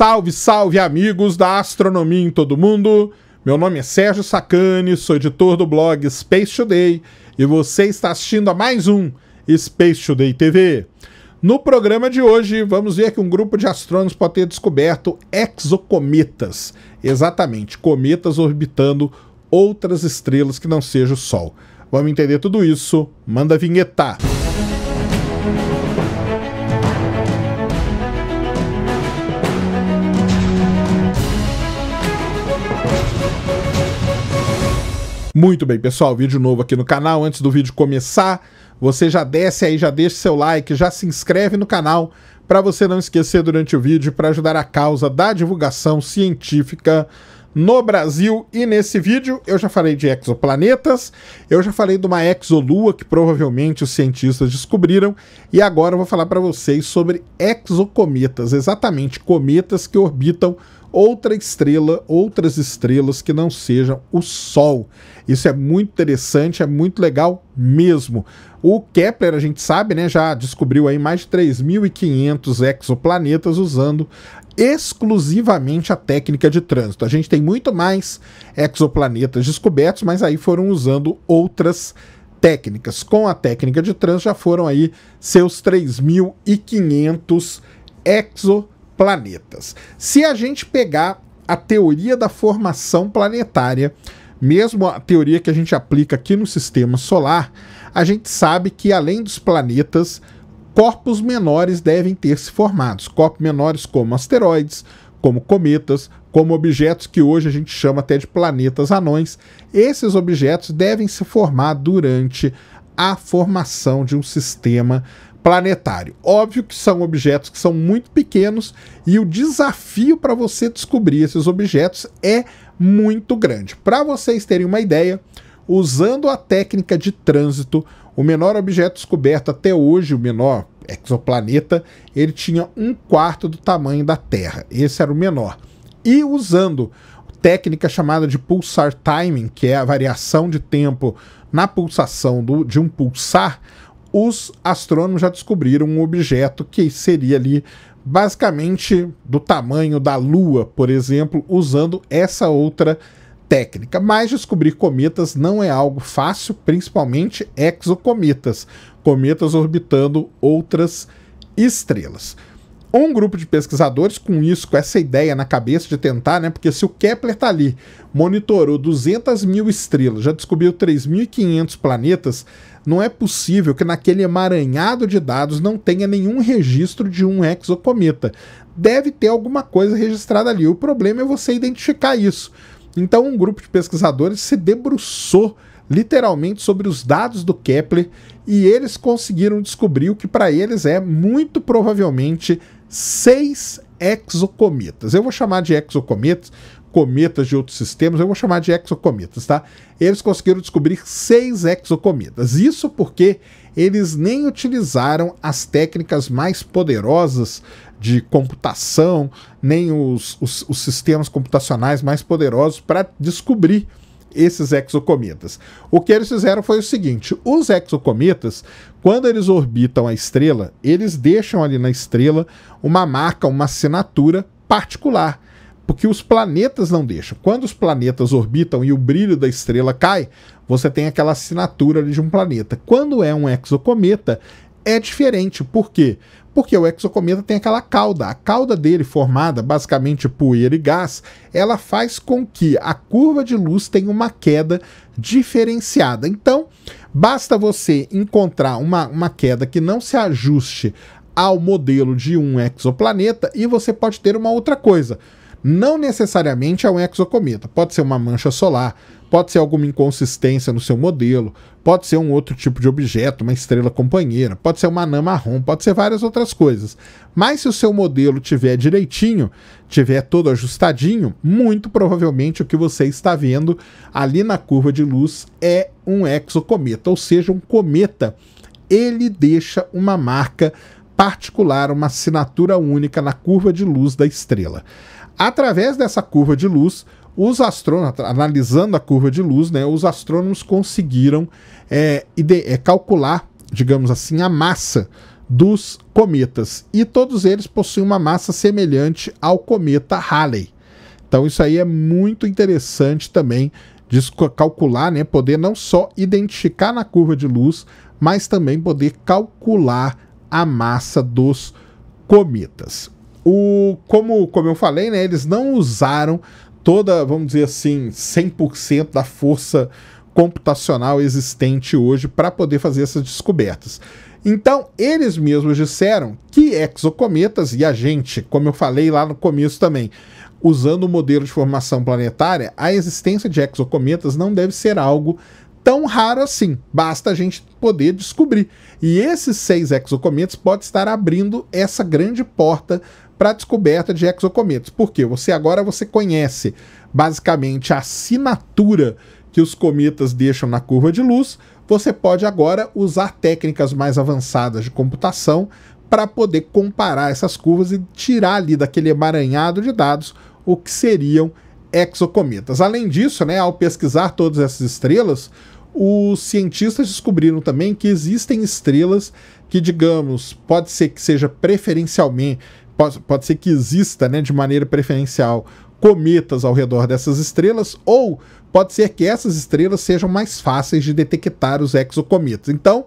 Salve, salve amigos da astronomia em todo mundo. Meu nome é Sérgio Sacani, sou editor do blog Space Today e você está assistindo a mais um Space Today TV. No programa de hoje, vamos ver que um grupo de astrônomos pode ter descoberto exocometas, exatamente, cometas orbitando outras estrelas que não seja o Sol. Vamos entender tudo isso? Manda vinhetar. Música Muito bem, pessoal, vídeo novo aqui no canal. Antes do vídeo começar, você já desce aí, já deixa seu like, já se inscreve no canal para você não esquecer durante o vídeo para ajudar a causa da divulgação científica no Brasil. E nesse vídeo eu já falei de exoplanetas, eu já falei de uma exolua que provavelmente os cientistas descobriram, e agora eu vou falar para vocês sobre exocometas, exatamente cometas que orbitam outra estrela, outras estrelas que não sejam o Sol. Isso é muito interessante, é muito legal mesmo. O Kepler, a gente sabe, né, já descobriu aí mais de 3.500 exoplanetas usando exclusivamente a técnica de trânsito. A gente tem muito mais exoplanetas descobertos, mas aí foram usando outras técnicas. Com a técnica de trânsito já foram aí seus 3.500 exoplanetas planetas. Se a gente pegar a teoria da formação planetária, mesmo a teoria que a gente aplica aqui no sistema solar, a gente sabe que além dos planetas, corpos menores devem ter se formados. Corpos menores como asteroides, como cometas, como objetos que hoje a gente chama até de planetas anões. Esses objetos devem se formar durante a formação de um sistema planetário. Óbvio que são objetos que são muito pequenos e o desafio para você descobrir esses objetos é muito grande. Para vocês terem uma ideia, usando a técnica de trânsito, o menor objeto descoberto até hoje, o menor exoplaneta, ele tinha um quarto do tamanho da Terra. Esse era o menor. E usando técnica chamada de pulsar timing, que é a variação de tempo na pulsação do, de um pulsar, os astrônomos já descobriram um objeto que seria ali basicamente do tamanho da Lua, por exemplo, usando essa outra técnica. Mas descobrir cometas não é algo fácil, principalmente exocometas, cometas orbitando outras estrelas um grupo de pesquisadores com isso, com essa ideia na cabeça de tentar, né? Porque se o Kepler tá ali, monitorou 200 mil estrelas, já descobriu 3.500 planetas, não é possível que naquele emaranhado de dados não tenha nenhum registro de um exocometa. Deve ter alguma coisa registrada ali. O problema é você identificar isso. Então, um grupo de pesquisadores se debruçou literalmente sobre os dados do Kepler e eles conseguiram descobrir o que para eles é muito provavelmente seis exocometas. Eu vou chamar de exocometas, cometas de outros sistemas, eu vou chamar de exocometas, tá? Eles conseguiram descobrir seis exocometas. Isso porque eles nem utilizaram as técnicas mais poderosas de computação, nem os, os, os sistemas computacionais mais poderosos para descobrir esses exocometas. O que eles fizeram foi o seguinte: os exocometas, quando eles orbitam a estrela, eles deixam ali na estrela uma marca, uma assinatura particular porque os planetas não deixam. Quando os planetas orbitam e o brilho da estrela cai, você tem aquela assinatura de um planeta. Quando é um exocometa, é diferente. Por quê? Porque o exocometa tem aquela cauda. A cauda dele, formada basicamente poeira e gás, ela faz com que a curva de luz tenha uma queda diferenciada. Então, basta você encontrar uma, uma queda que não se ajuste ao modelo de um exoplaneta e você pode ter uma outra coisa não necessariamente é um exocometa. Pode ser uma mancha solar, pode ser alguma inconsistência no seu modelo, pode ser um outro tipo de objeto, uma estrela companheira, pode ser uma anã marrom, pode ser várias outras coisas. Mas se o seu modelo tiver direitinho, tiver todo ajustadinho, muito provavelmente o que você está vendo ali na curva de luz é um exocometa, ou seja, um cometa. Ele deixa uma marca particular, uma assinatura única na curva de luz da estrela. Através dessa curva de luz, os astrônomos, analisando a curva de luz, né, os astrônomos conseguiram é, é, calcular, digamos assim, a massa dos cometas. E todos eles possuem uma massa semelhante ao cometa Halley. Então isso aí é muito interessante também de calcular, né, poder não só identificar na curva de luz, mas também poder calcular a massa dos cometas o, como, como eu falei, né, eles não usaram toda, vamos dizer assim, 100% da força computacional existente hoje para poder fazer essas descobertas. Então, eles mesmos disseram que exocometas e a gente, como eu falei lá no começo também, usando o modelo de formação planetária, a existência de exocometas não deve ser algo tão raro assim. Basta a gente poder descobrir. E esses seis exocometas podem estar abrindo essa grande porta para a descoberta de exocometas. Por quê? Você agora você conhece basicamente a assinatura que os cometas deixam na curva de luz. Você pode agora usar técnicas mais avançadas de computação para poder comparar essas curvas e tirar ali daquele emaranhado de dados o que seriam exocometas. Além disso, né, ao pesquisar todas essas estrelas, os cientistas descobriram também que existem estrelas que, digamos, pode ser que seja preferencialmente pode, pode ser que exista né, de maneira preferencial cometas ao redor dessas estrelas, ou pode ser que essas estrelas sejam mais fáceis de detectar os exocometas. Então,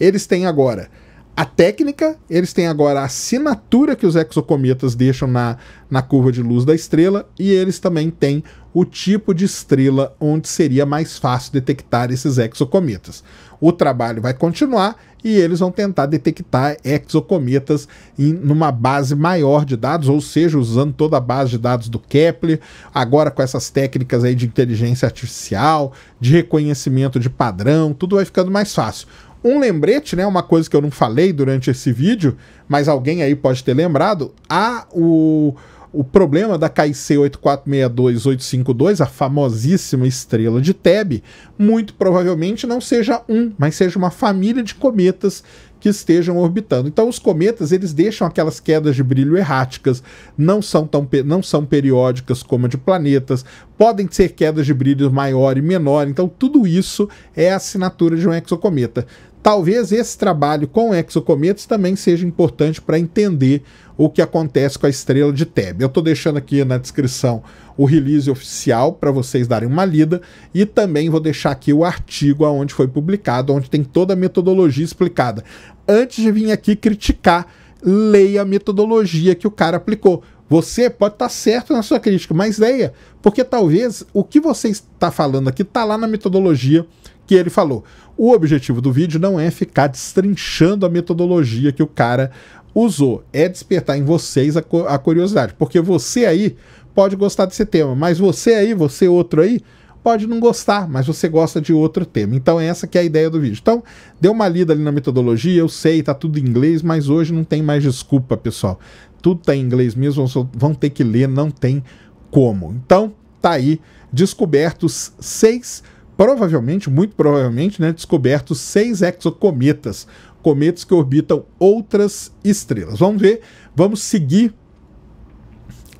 eles têm agora a técnica, eles têm agora a assinatura que os exocometas deixam na, na curva de luz da estrela, e eles também têm o tipo de estrela onde seria mais fácil detectar esses exocometas. O trabalho vai continuar e eles vão tentar detectar exocometas em numa base maior de dados, ou seja, usando toda a base de dados do Kepler, agora com essas técnicas aí de inteligência artificial, de reconhecimento de padrão, tudo vai ficando mais fácil. Um lembrete, né, uma coisa que eu não falei durante esse vídeo, mas alguém aí pode ter lembrado, a o o problema da KIC 8462852, a famosíssima estrela de Teb, muito provavelmente não seja um, mas seja uma família de cometas que estejam orbitando. Então os cometas, eles deixam aquelas quedas de brilho erráticas, não são tão não são periódicas como a de planetas, podem ser quedas de brilho maior e menor. Então tudo isso é a assinatura de um exocometa. Talvez esse trabalho com exocometas também seja importante para entender o que acontece com a estrela de Teb. Eu estou deixando aqui na descrição o release oficial para vocês darem uma lida e também vou deixar aqui o artigo onde foi publicado, onde tem toda a metodologia explicada. Antes de vir aqui criticar, leia a metodologia que o cara aplicou. Você pode estar tá certo na sua crítica, mas leia, porque talvez o que você está falando aqui está lá na metodologia que ele falou. O objetivo do vídeo não é ficar destrinchando a metodologia que o cara usou, é despertar em vocês a, a curiosidade, porque você aí pode gostar desse tema, mas você aí, você outro aí, pode não gostar, mas você gosta de outro tema. Então essa que é a ideia do vídeo. Então, dê uma lida ali na metodologia, eu sei, tá tudo em inglês, mas hoje não tem mais desculpa, pessoal. Tudo tá em inglês mesmo, vão ter que ler, não tem como. Então, tá aí descobertos seis provavelmente, muito provavelmente, né, descobertos seis exocometas, cometas que orbitam outras estrelas. Vamos ver, vamos seguir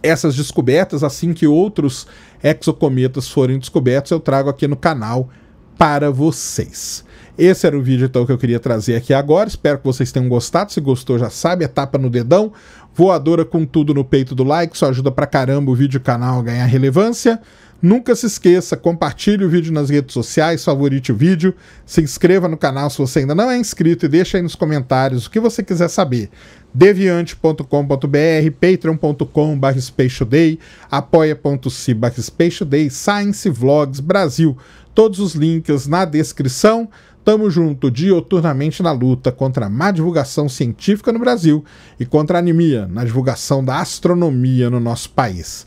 essas descobertas assim que outros exocometas forem descobertos, eu trago aqui no canal para vocês. Esse era o vídeo então que eu queria trazer aqui agora. Espero que vocês tenham gostado. Se gostou, já sabe, a é tapa no dedão, voadora com tudo no peito do like, isso ajuda pra caramba o vídeo canal a ganhar relevância. Nunca se esqueça, compartilhe o vídeo nas redes sociais, favorite o vídeo, se inscreva no canal se você ainda não é inscrito e deixe aí nos comentários o que você quiser saber. deviante.com.br, patreon.com.br spacetoday, apoia.se Science Vlogs Brasil. Todos os links na descrição. Tamo junto dioturnamente na luta contra a má divulgação científica no Brasil e contra a anemia na divulgação da astronomia no nosso país.